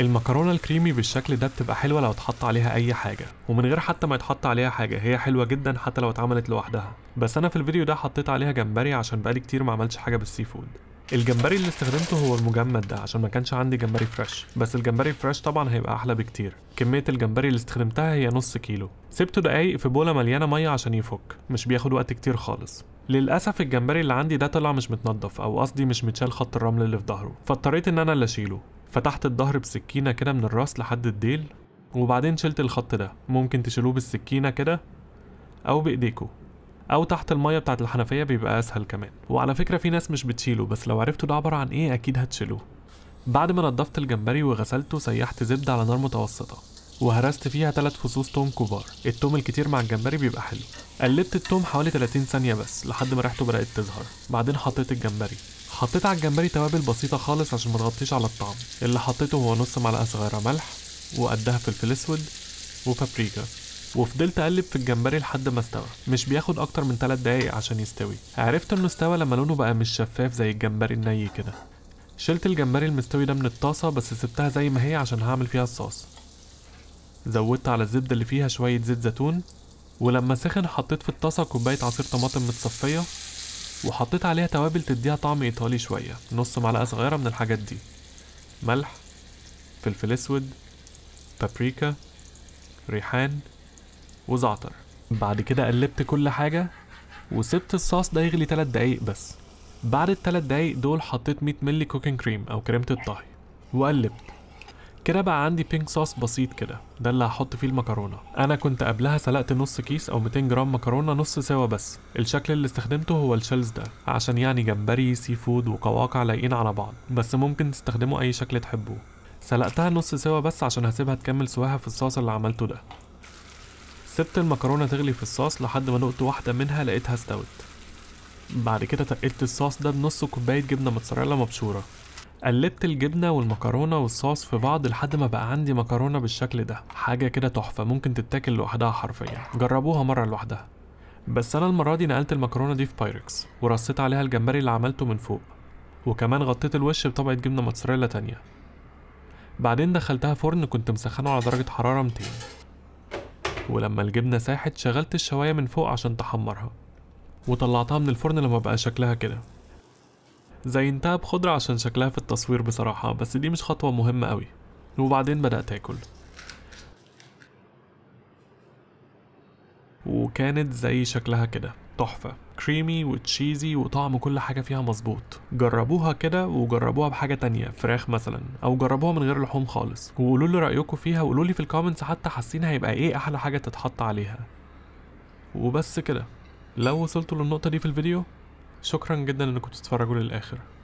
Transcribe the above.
المكرونه الكريمي بالشكل ده بتبقى حلوه لو اتحط عليها اي حاجه ومن غير حتى ما يتحط عليها حاجه هي حلوه جدا حتى لو اتعملت لوحدها بس انا في الفيديو ده حطيت عليها جمبري عشان بقالي كتير ما عملتش حاجه بالسي فود الجمبري اللي استخدمته هو المجمد ده عشان ما كانش عندي جمبري فريش بس الجمبري فريش طبعا هيبقى احلى بكتير كميه الجمبري اللي استخدمتها هي نص كيلو سبته دقايق في بوله مليانه ميه عشان يفك مش بياخد وقت كتير خالص للاسف الجمبري اللي عندي ده طلع مش متنضف او قصدي مش متشال خط الرمل اللي في ظهره فاضطريت ان انا اللي اشيله فتحت الظهر بسكينة كده من الراس لحد الديل وبعدين شلت الخط ده ممكن تشيلوه بالسكينة كده أو بإيديكوا أو تحت المية بتاعت الحنفية بيبقى أسهل كمان وعلى فكرة في ناس مش بتشيله بس لو عرفتوا ده عبارة عن إيه أكيد هتشيلوه بعد ما نضفت الجمبري وغسلته سيحت زبدة على نار متوسطة وهرست فيها تلات فصوص توم كبار التوم الكتير مع الجمبري بيبقى حلو قلبت التوم حوالي 30 ثانية بس لحد ما ريحته بدأت تظهر بعدين حطيت الجمبري حطيت على الجمبري توابل بسيطة خالص عشان متغطيش على الطعم اللي حطيته هو نص معلقة صغيرة ملح وقدها فلفل اسود وبابريكا وفضلت اقلب في الجمبري لحد ما استوى مش بياخد اكتر من 3 دقايق عشان يستوي عرفت انه استوى لما لونه بقى مش شفاف زي الجمبري الني كده شلت الجمبري المستوي ده من الطاسة بس سبتها زي ما هي عشان هعمل فيها الصوص زودت على الزبدة اللي فيها شوية زيت زيتون ولما سخن حطيت في الطاسة كوباية عصير طماطم متصفية وحطيت عليها توابل تديها طعم ايطالي شويه نص معلقه صغيره من الحاجات دي ملح فلفل اسود بابريكا ريحان وزعتر بعد كده قلبت كل حاجه وسبت الصوص ده يغلي 3 دقايق بس بعد الثلاث دقايق دول حطيت 100 ملي كوكن كريم او كريمه الطهي وقلبت كده بقى عندي بينك صوص بسيط كده ده اللي هحط فيه المكرونه انا كنت قبلها سلقت نص كيس او 200 جرام مكرونه نص سوا بس الشكل اللي استخدمته هو الشيلز ده عشان يعني جمبري سي فود وقواقع لايقين على بعض بس ممكن تستخدموا اي شكل تحبوه سلقتها نص سوا بس عشان هسيبها تكمل سواها في الصوص اللي عملته ده سبت المكرونه تغلي في الصوص لحد ما نقطه واحده منها لقيتها استوت بعد كده تقلت الصوص ده بنص كوبايه جبنه موتزاريلا مبشوره قلبت الجبنة والمكرونة والصوص في بعض لحد ما بقى عندي مكرونة بالشكل ده حاجة كده تحفة ممكن تتاكل لوحدها حرفيا جربوها مرة لوحدها بس أنا المرة دي نقلت المكرونة دي في بايركس ورصيت عليها الجمبري اللي عملته من فوق وكمان غطيت الوش بطبقة جبنة موتزاريلا تانية بعدين دخلتها فرن كنت مسخنه على درجة حرارة 200 ولما الجبنة ساحت شغلت الشواية من فوق عشان تحمرها وطلعتها من الفرن لما بقى شكلها كده زي انتهى بخضرة عشان شكلها في التصوير بصراحة بس دي مش خطوة مهمة قوي وبعدين بدأت أكل وكانت زي شكلها كده تحفة كريمي وتشيزي وطعم كل حاجة فيها مظبوط جربوها كده وجربوها بحاجة تانية فراخ مثلا أو جربوها من غير لحوم خالص وقولوا لي رأيكم فيها وقولوا لي في الكومنتس حتى حاسين هيبقى إيه أحلى حاجة تتحط عليها وبس كده لو وصلتوا للنقطة دي في الفيديو شكرا جدا انكم تتفرجوا للاخر